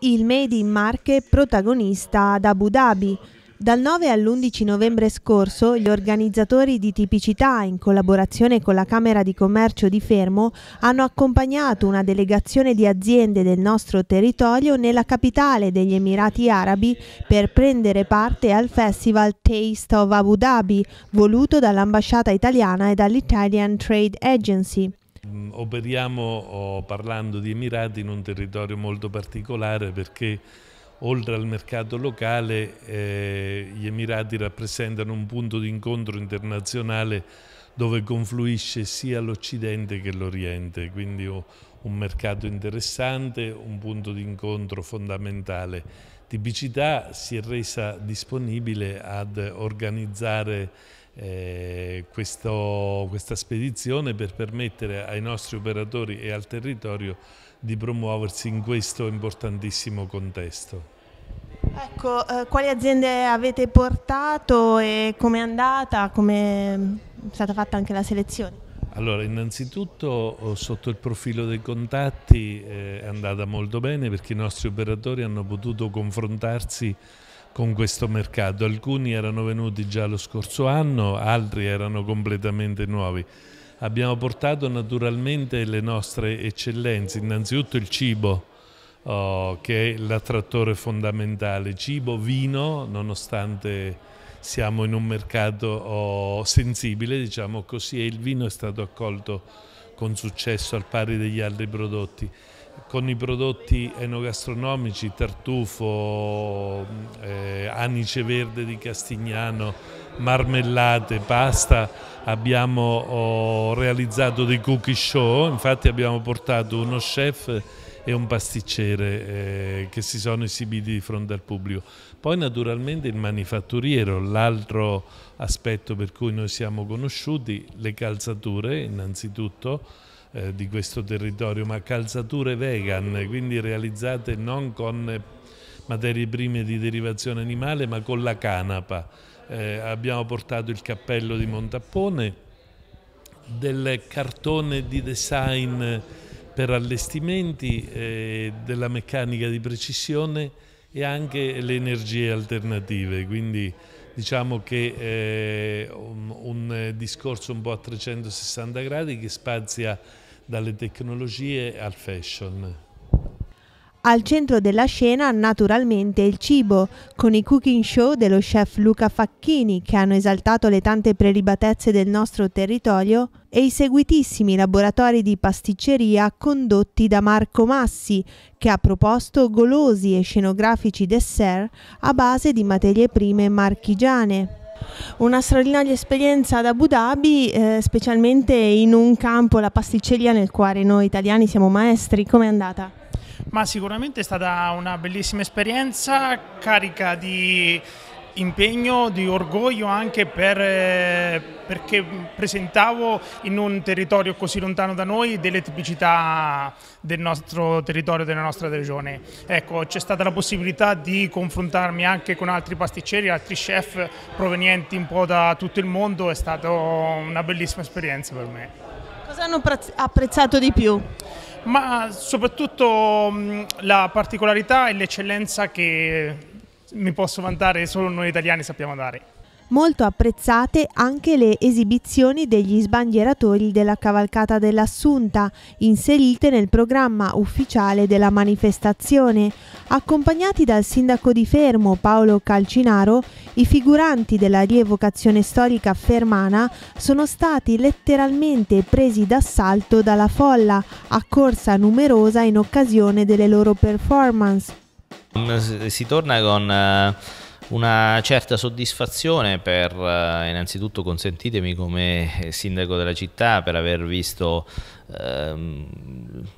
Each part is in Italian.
Il Made in Marche protagonista ad Abu Dhabi. Dal 9 all'11 novembre scorso gli organizzatori di Tipicità, in collaborazione con la Camera di Commercio di Fermo, hanno accompagnato una delegazione di aziende del nostro territorio nella capitale degli Emirati Arabi per prendere parte al festival Taste of Abu Dhabi, voluto dall'ambasciata italiana e dall'Italian Trade Agency. Ehm, operiamo oh, parlando di Emirati in un territorio molto particolare perché oltre al mercato locale eh, gli Emirati rappresentano un punto di incontro internazionale dove confluisce sia l'Occidente che l'Oriente, quindi oh, un mercato interessante, un punto di incontro fondamentale. Tipicità si è resa disponibile ad organizzare eh, questo, questa spedizione per permettere ai nostri operatori e al territorio di promuoversi in questo importantissimo contesto. Ecco, eh, quali aziende avete portato e come è andata, come è stata fatta anche la selezione? Allora, innanzitutto oh, sotto il profilo dei contatti eh, è andata molto bene perché i nostri operatori hanno potuto confrontarsi con questo mercato. Alcuni erano venuti già lo scorso anno, altri erano completamente nuovi. Abbiamo portato naturalmente le nostre eccellenze, innanzitutto il cibo, oh, che è l'attrattore fondamentale, cibo, vino, nonostante siamo in un mercato oh, sensibile, diciamo così, e il vino è stato accolto con successo al pari degli altri prodotti con i prodotti enogastronomici, tartufo, eh, anice verde di Castignano, marmellate, pasta, abbiamo realizzato dei cookie show, infatti abbiamo portato uno chef e un pasticcere eh, che si sono esibiti di fronte al pubblico. Poi naturalmente il manifatturiero, l'altro aspetto per cui noi siamo conosciuti, le calzature innanzitutto, eh, di questo territorio, ma calzature vegan, quindi realizzate non con eh, materie prime di derivazione animale, ma con la canapa. Eh, abbiamo portato il cappello di Montappone, del cartone di design per allestimenti, eh, della meccanica di precisione e anche le energie alternative. Quindi diciamo che è eh, un, un eh, discorso un po' a 360 gradi che spazia dalle tecnologie al fashion. Al centro della scena naturalmente il cibo, con i cooking show dello chef Luca Facchini che hanno esaltato le tante prelibatezze del nostro territorio e i seguitissimi laboratori di pasticceria condotti da Marco Massi che ha proposto golosi e scenografici dessert a base di materie prime marchigiane. Una straordinaria esperienza ad Abu Dhabi, eh, specialmente in un campo, la pasticceria, nel quale noi italiani siamo maestri. Com'è andata? Ma sicuramente è stata una bellissima esperienza, carica di impegno, di orgoglio anche per, eh, perché presentavo in un territorio così lontano da noi delle tipicità del nostro territorio, della nostra regione. Ecco, c'è stata la possibilità di confrontarmi anche con altri pasticceri, altri chef provenienti un po' da tutto il mondo, è stata una bellissima esperienza per me. Cosa hanno apprezzato di più? ma soprattutto mm, la particolarità e l'eccellenza che mi posso vantare solo noi italiani sappiamo dare molto apprezzate anche le esibizioni degli sbandieratori della cavalcata dell'Assunta, inserite nel programma ufficiale della manifestazione. Accompagnati dal sindaco di Fermo Paolo Calcinaro, i figuranti della rievocazione storica fermana sono stati letteralmente presi d'assalto dalla folla, accorsa numerosa in occasione delle loro performance. Mm, si torna con... Uh una certa soddisfazione per eh, innanzitutto consentitemi come eh, sindaco della città per aver visto ehm,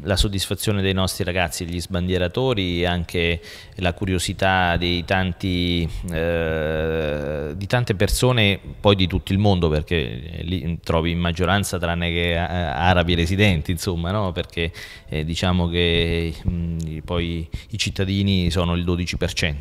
la soddisfazione dei nostri ragazzi, degli sbandieratori anche la curiosità tanti, eh, di tante persone poi di tutto il mondo perché eh, lì trovi in maggioranza tranne che eh, arabi residenti insomma no? perché eh, diciamo che mh, poi i cittadini sono il 12%.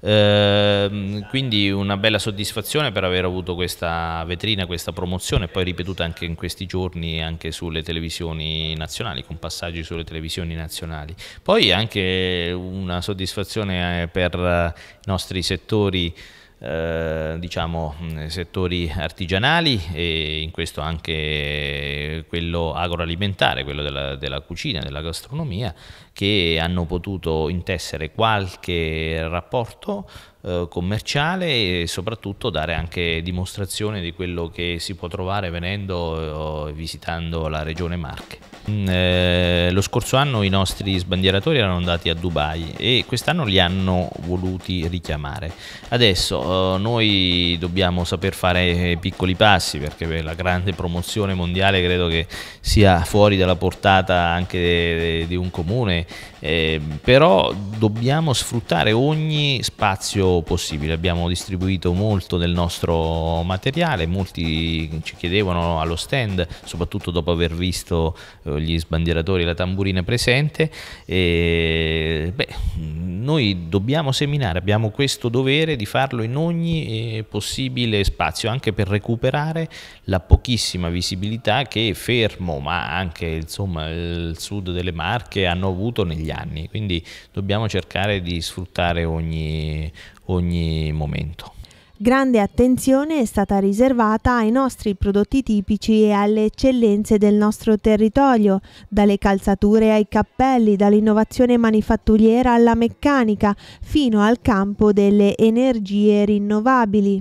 Eh, quindi una bella soddisfazione per aver avuto questa vetrina, questa promozione, poi ripetuta anche in questi giorni, anche sulle televisioni televisioni nazionali, con passaggi sulle televisioni nazionali. Poi anche una soddisfazione eh, per eh, i nostri settori eh, diciamo settori artigianali e in questo anche quello agroalimentare, quello della, della cucina, della gastronomia che hanno potuto intessere qualche rapporto eh, commerciale e soprattutto dare anche dimostrazione di quello che si può trovare venendo e eh, visitando la regione Marche. Mm, eh, lo scorso anno i nostri sbandieratori erano andati a Dubai e quest'anno li hanno voluti richiamare. Adesso eh, noi dobbiamo saper fare piccoli passi perché per la grande promozione mondiale credo che sia fuori dalla portata anche di un comune eh, però dobbiamo sfruttare ogni spazio possibile. Abbiamo distribuito molto del nostro materiale, molti ci chiedevano allo stand, soprattutto dopo aver visto eh, gli sbandieratori e la tamburina presente. Eh, beh, noi dobbiamo seminare, abbiamo questo dovere di farlo in ogni eh, possibile spazio, anche per recuperare la pochissima visibilità che Fermo, ma anche insomma, il sud delle Marche hanno avuto cresciuto negli anni, quindi dobbiamo cercare di sfruttare ogni, ogni momento. Grande attenzione è stata riservata ai nostri prodotti tipici e alle eccellenze del nostro territorio, dalle calzature ai cappelli, dall'innovazione manifatturiera alla meccanica, fino al campo delle energie rinnovabili.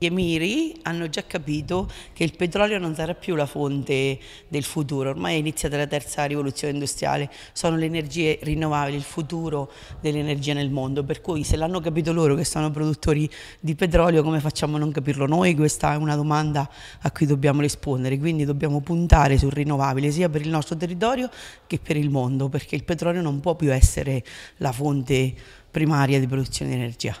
Gli emiri hanno già capito che il petrolio non sarà più la fonte del futuro, ormai è iniziata la terza rivoluzione industriale, sono le energie rinnovabili, il futuro dell'energia nel mondo, per cui se l'hanno capito loro che sono produttori di petrolio come facciamo a non capirlo noi? Questa è una domanda a cui dobbiamo rispondere, quindi dobbiamo puntare sul rinnovabile sia per il nostro territorio che per il mondo, perché il petrolio non può più essere la fonte primaria di produzione di energia.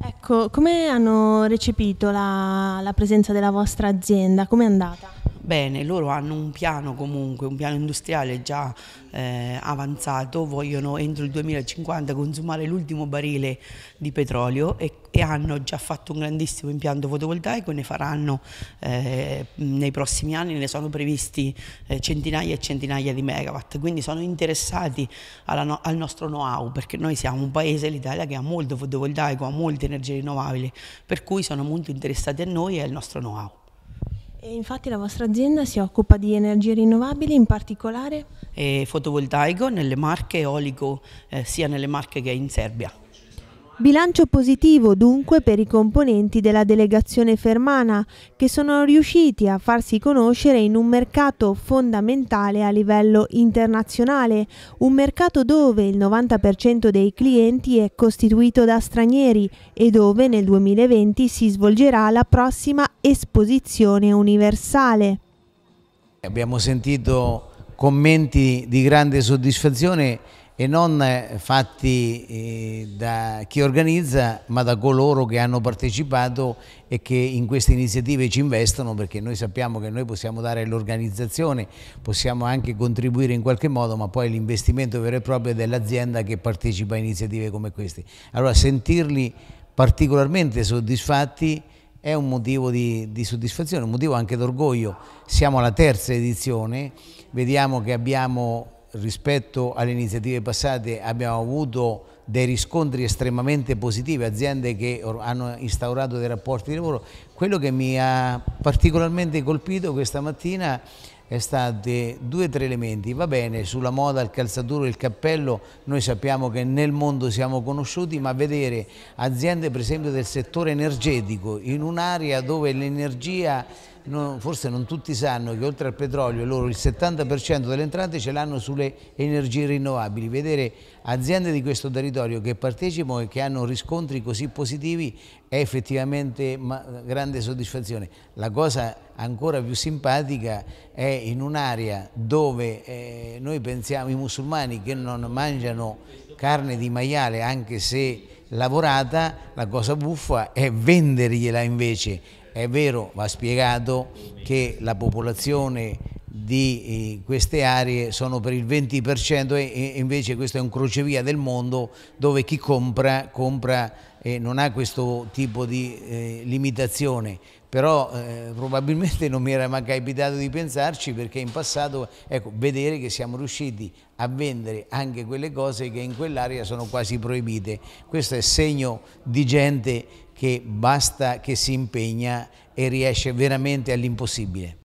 Ecco, come hanno recepito la, la presenza della vostra azienda? Come è andata? bene, loro hanno un piano comunque, un piano industriale già eh, avanzato, vogliono entro il 2050 consumare l'ultimo barile di petrolio e, e, hanno già fatto un grandissimo impianto fotovoltaico, ne faranno eh, nei prossimi anni, ne sono previsti eh, centinaia e centinaia di megawatt, quindi sono interessati no, al nostro know-how perché noi siamo un paese, l'Italia, che ha molto fotovoltaico, ha molte energie rinnovabili, per cui sono molto interessati a noi e al nostro know-how. E infatti la vostra azienda si occupa di energie rinnovabili, in particolare? E fotovoltaico nelle marche, eolico eh, sia nelle marche che in Serbia. Bilancio positivo dunque per i componenti della delegazione fermana che sono riusciti a farsi conoscere in un mercato fondamentale a livello internazionale, un mercato dove il 90% dei clienti è costituito da stranieri e dove nel 2020 si svolgerà la prossima esposizione universale. Abbiamo sentito commenti di grande soddisfazione e non eh, fatti eh, da chi organizza ma da coloro che hanno partecipato e che in queste iniziative ci investono perché noi sappiamo che noi possiamo dare l'organizzazione, possiamo anche contribuire in qualche modo ma poi l'investimento vero e proprio è dell'azienda che partecipa a iniziative come queste. Allora sentirli particolarmente soddisfatti è un motivo di, di soddisfazione, un motivo anche d'orgoglio. Siamo alla terza edizione, vediamo che abbiamo rispetto alle iniziative passate abbiamo avuto dei riscontri estremamente positivi, aziende che hanno instaurato dei rapporti di lavoro. Quello che mi ha particolarmente colpito questa mattina è stato due o tre elementi. Va bene, sulla moda, il calzaturo e il cappello, noi sappiamo che nel mondo siamo conosciuti, ma vedere aziende per esempio del settore energetico in un'area dove l'energia no, forse non tutti sanno che oltre al petrolio loro il 70% delle entrate ce l'hanno sulle energie rinnovabili. Vedere aziende di questo territorio che partecipano e che hanno riscontri così positivi è effettivamente una grande soddisfazione. La cosa ancora più simpatica è in un'area dove eh, noi pensiamo i musulmani che non mangiano carne di maiale anche se lavorata, la cosa buffa è vendergliela invece è vero, va spiegato, che la popolazione di eh, queste aree sono per il 20% e invece questo è un crocevia del mondo dove chi compra, compra e eh, non ha questo tipo di eh, limitazione però eh, probabilmente non mi era mai capitato di pensarci perché in passato ecco, vedere che siamo riusciti a vendere anche quelle cose che in quell'area sono quasi proibite questo è segno di gente che basta che si impegna e riesce veramente all'impossibile.